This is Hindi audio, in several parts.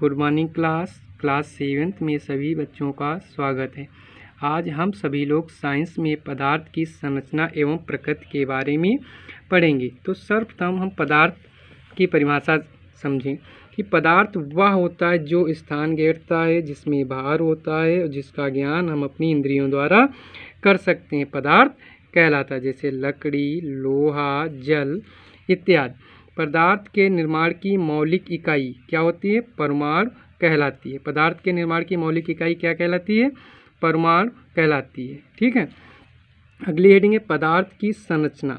good morning class class seventh में सभी बच्चों का स्वागत है आज हम सभी लोग साइंस में पदार्थ की संरचना एवं प्रकृति के बारे में पढ़ेंगे तो सर्वप्रथम हम पदार्थ की परिभाषा समझें कि पदार्थ वह होता है जो स्थान घेरता है जिसमें भार होता है और जिसका ज्ञान हम अपनी इंद्रियों द्वारा कर सकते हैं पदार्थ कहलाता है जैसे लकड़ी लोहा जल इत्यादि पदार्थ के निर्माण की मौलिक इकाई क्या होती है परमाणु कहलाती है पदार्थ के निर्माण की मौलिक इकाई क्या कहलाती है परमाणु कहलाती है ठीक है अगली हेडिंग है पदार्थ की संरचना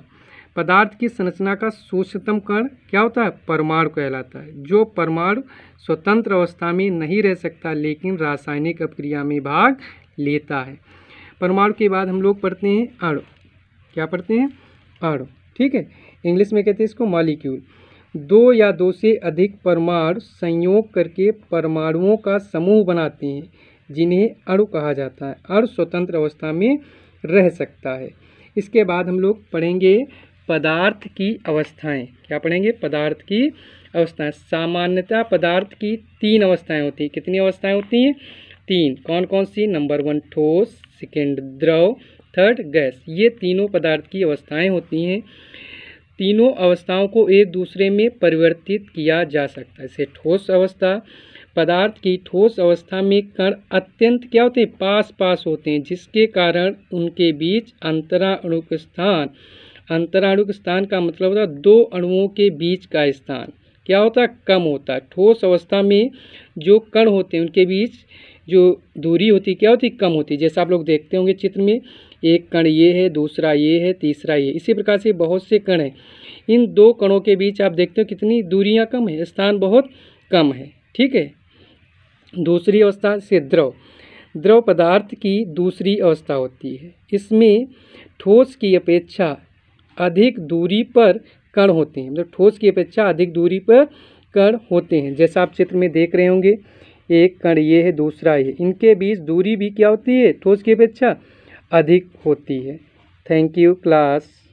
पदार्थ की संरचना का सूक्ष्मतम कण क्या होता है परमाणु कहलाता है जो परमाणु स्वतंत्र अवस्था में नहीं रह सकता लेकिन रासायनिक अपक्रिया में भाग लेता है परमाणु के बाद हम लोग पढ़ते हैं अणु क्या पढ़ते हैं अणु ठीक है इंग्लिश में कहते हैं इसको मॉलिक्यूल दो या दो से अधिक परमाणु संयोग करके परमाणुओं का समूह बनाते हैं जिन्हें अणु कहा जाता है अणु स्वतंत्र अवस्था में रह सकता है इसके बाद हम लोग पढ़ेंगे पदार्थ की अवस्थाएं क्या पढ़ेंगे पदार्थ की अवस्थाएं सामान्यतः पदार्थ की तीन अवस्थाएं होती हैं कितनी अवस्थाएं होती हैं तीन कौन कौन सी नंबर वन ठोस सेकेंड द्रव थर्ड गैस ये तीनों पदार्थ की अवस्थाएं होती हैं तीनों अवस्थाओं को एक दूसरे में परिवर्तित किया जा सकता है जैसे ठोस अवस्था पदार्थ की ठोस अवस्था में कण अत्यंत क्या होते हैं पास पास होते हैं जिसके कारण उनके बीच अंतराणुक स्थान अंतराणुक स्थान का मतलब होता है दो अणुओं के बीच का स्थान क्या होता है कम होता है ठोस अवस्था में जो कण होते हैं उनके बीच जो दूरी होती क्या होती है कम होती है जैसा आप लोग देखते होंगे चित्र में एक कण ये है दूसरा ये है तीसरा ये इसी प्रकार से बहुत से कण हैं इन दो कणों के बीच आप देखते हो कितनी दूरियाँ कम है स्थान बहुत कम है ठीक है दूसरी अवस्था से द्रव द्रव पदार्थ की दूसरी अवस्था होती है इसमें ठोस की अपेक्षा अधिक दूरी पर कण होते हैं मतलब ठोस की अपेक्षा अधिक दूरी पर कण होते हैं जैसा आप चित्र में देख रहे होंगे एक कण ये है दूसरा ये इनके बीच दूरी भी क्या होती है ठोस की अपेक्षा अधिक होती है थैंक यू क्लास